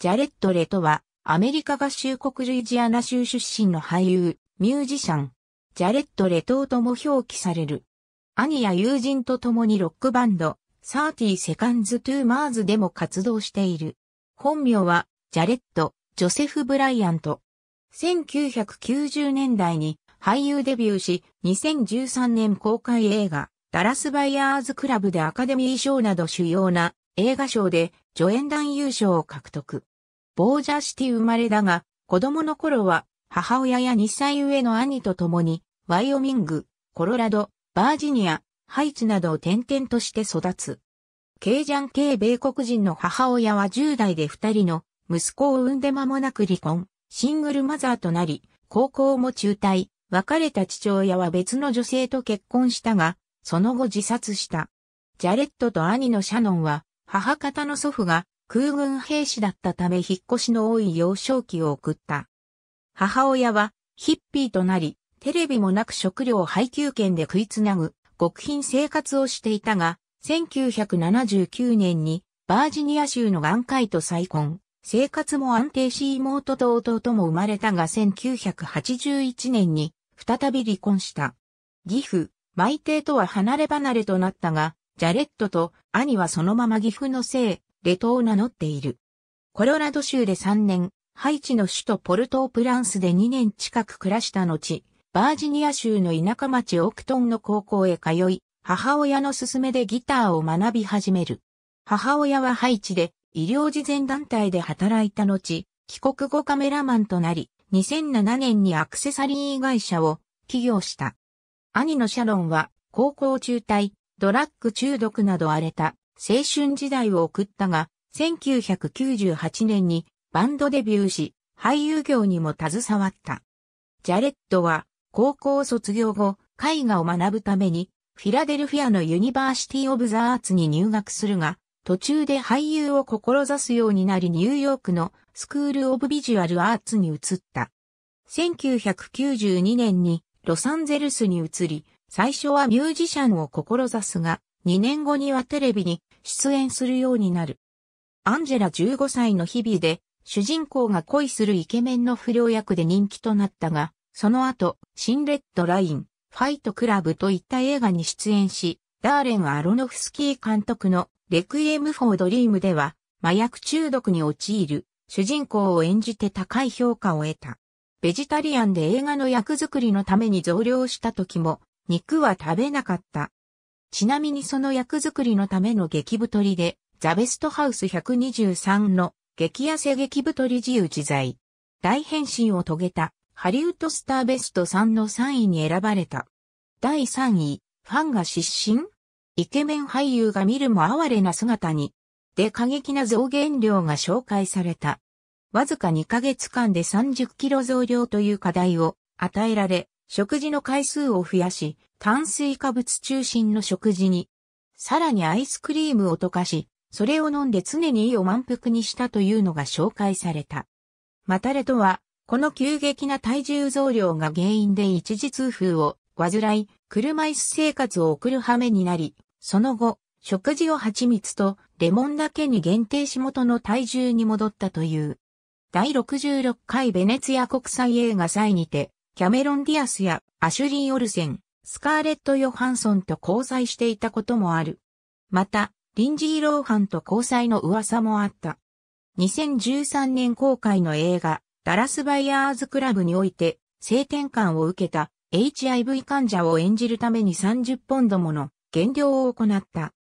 ジャレット・レトは、アメリカ合衆国ルイジアナ州出身の俳優、ミュージシャン、ジャレット・レトーとも表記される。兄や友人と共にロックバンド、サーティーセカンズ・トゥ・マーズでも活動している。本名は、ジャレット・ジョセフ・ブライアント。1990年代に俳優デビューし、2013年公開映画、ダラス・バイヤーズ・クラブでアカデミー賞など主要な映画賞で助演男優賞を獲得。ボージャシティ生まれだが、子供の頃は母親や2歳上の兄と共に、ワイオミング、コロラド、バージニア、ハイチなどを転々として育つ。ケイジャン系米国人の母親は10代で2人の息子を産んで間もなく離婚、シングルマザーとなり、高校も中退、別れた父親は別の女性と結婚したが、その後自殺した。ジャレットと兄のシャノンは、母方の祖父が空軍兵士だったため引っ越しの多い幼少期を送った。母親はヒッピーとなり、テレビもなく食料配給券で食いつなぐ極貧生活をしていたが、1979年にバージニア州の眼科医と再婚。生活も安定し妹と弟も生まれたが1981年に再び離婚した。義父、マイテイとは離れ離れとなったが、ジャレットと兄はそのまま義父の姓、ゲトを名乗っている。コロラド州で3年、ハイチの首都ポルトープランスで2年近く暮らした後、バージニア州の田舎町オクトンの高校へ通い、母親の勧めでギターを学び始める。母親はハイチで医療慈善団体で働いた後、帰国後カメラマンとなり、2007年にアクセサリー会社を起業した。兄のシャロンは高校中退、ドラッグ中毒など荒れた青春時代を送ったが、1998年にバンドデビューし、俳優業にも携わった。ジャレットは、高校卒業後、絵画を学ぶために、フィラデルフィアのユニバーシティ・オブ・ザ・アーツに入学するが、途中で俳優を志すようになりニューヨークのスクール・オブ・ビジュアル・アーツに移った。1992年にロサンゼルスに移り、最初はミュージシャンを志すが、2年後にはテレビに出演するようになる。アンジェラ15歳の日々で、主人公が恋するイケメンの不良役で人気となったが、その後、シンレッドライン、ファイトクラブといった映画に出演し、ダーレン・アロノフスキー監督のレクイエム・フォー・ドリームでは、麻薬中毒に陥る主人公を演じて高い評価を得た。ベジタリアンで映画の役作りのために増量した時も、肉は食べなかったちなみにその役作りのための激太りで、ザベストハウス123の激痩せ激太り自由自在。大変身を遂げたハリウッドスターベスト3の3位に選ばれた。第3位、ファンが失神イケメン俳優が見るも哀れな姿に、で過激な増減量が紹介された。わずか2ヶ月間で30キロ増量という課題を与えられ、食事の回数を増やし、炭水化物中心の食事に、さらにアイスクリームを溶かし、それを飲んで常に胃を満腹にしたというのが紹介された。マタレとは、この急激な体重増量が原因で一時痛風を患い、車椅子生活を送る羽目になり、その後、食事を蜂蜜とレモンだけに限定し元の体重に戻ったという。第66回ベネツィア国際映画祭にて、キャメロン・ディアスやアシュリー・オルセン、スカーレット・ヨハンソンと交際していたこともある。また、リンジー・ローハンと交際の噂もあった。2013年公開の映画、ダラス・バイヤーズ・クラブにおいて、性転換を受けた HIV 患者を演じるために30ポンドもの減量を行った。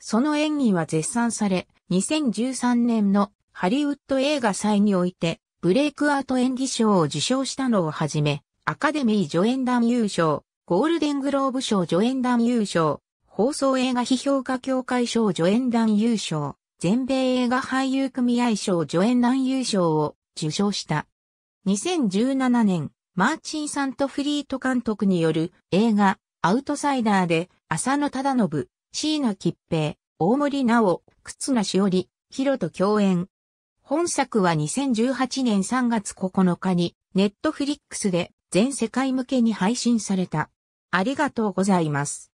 その演技は絶賛され、2013年のハリウッド映画祭において、ブレイクアート演技賞を受賞したのをはじめ、アカデミー助演団優勝、ゴールデングローブ賞助演団優勝、放送映画批評家協会賞助演団優勝、全米映画俳優組合賞助演団優勝を受賞した。2017年、マーチン・サントフリート監督による映画、アウトサイダーで、浅野忠信、椎名吉平、大森直、忽那しおり、ヒロと共演。本作は2018年3月9日に、ネットフリックスで全世界向けに配信された。ありがとうございます。